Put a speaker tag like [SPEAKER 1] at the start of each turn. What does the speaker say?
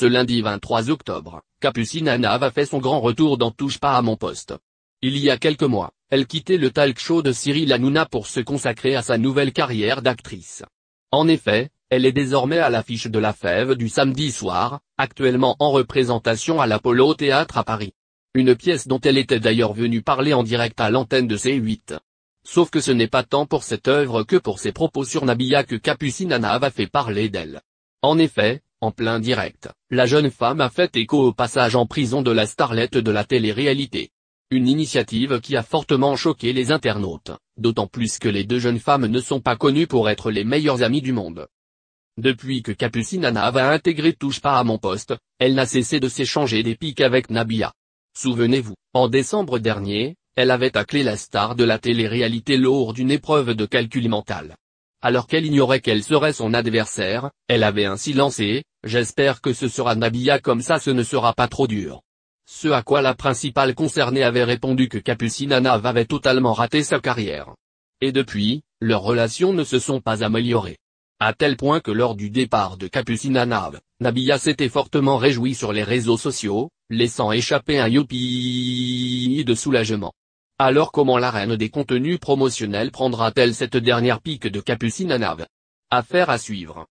[SPEAKER 1] Ce lundi 23 octobre, Capucine Anna a fait son grand retour dans Touche pas à mon poste. Il y a quelques mois, elle quittait le talk show de Cyril Hanouna pour se consacrer à sa nouvelle carrière d'actrice. En effet, elle est désormais à l'affiche de la fève du samedi soir, actuellement en représentation à l'Apollo Théâtre à Paris. Une pièce dont elle était d'ailleurs venue parler en direct à l'antenne de C8. Sauf que ce n'est pas tant pour cette œuvre que pour ses propos sur Nabila que Capucine Anna a fait parler d'elle. En effet, en plein direct, la jeune femme a fait écho au passage en prison de la starlette de la télé-réalité. Une initiative qui a fortement choqué les internautes, d'autant plus que les deux jeunes femmes ne sont pas connues pour être les meilleures amies du monde. Depuis que Capucine Anna va intégrer Touche pas à mon poste, elle n'a cessé de s'échanger des piques avec Nabia. Souvenez-vous, en décembre dernier, elle avait taclé la star de la télé-réalité lors d'une épreuve de calcul mental. Alors qu'elle ignorait qu'elle serait son adversaire, elle avait ainsi lancé, J'espère que ce sera Nabila comme ça ce ne sera pas trop dur. Ce à quoi la principale concernée avait répondu que Capucine avait totalement raté sa carrière. Et depuis, leurs relations ne se sont pas améliorées. À tel point que lors du départ de Capucine Anav, Nabila s'était fortement réjouie sur les réseaux sociaux, laissant échapper un youpi de soulagement. Alors comment la reine des contenus promotionnels prendra-t-elle cette dernière pique de Capucine Anav Affaire à suivre.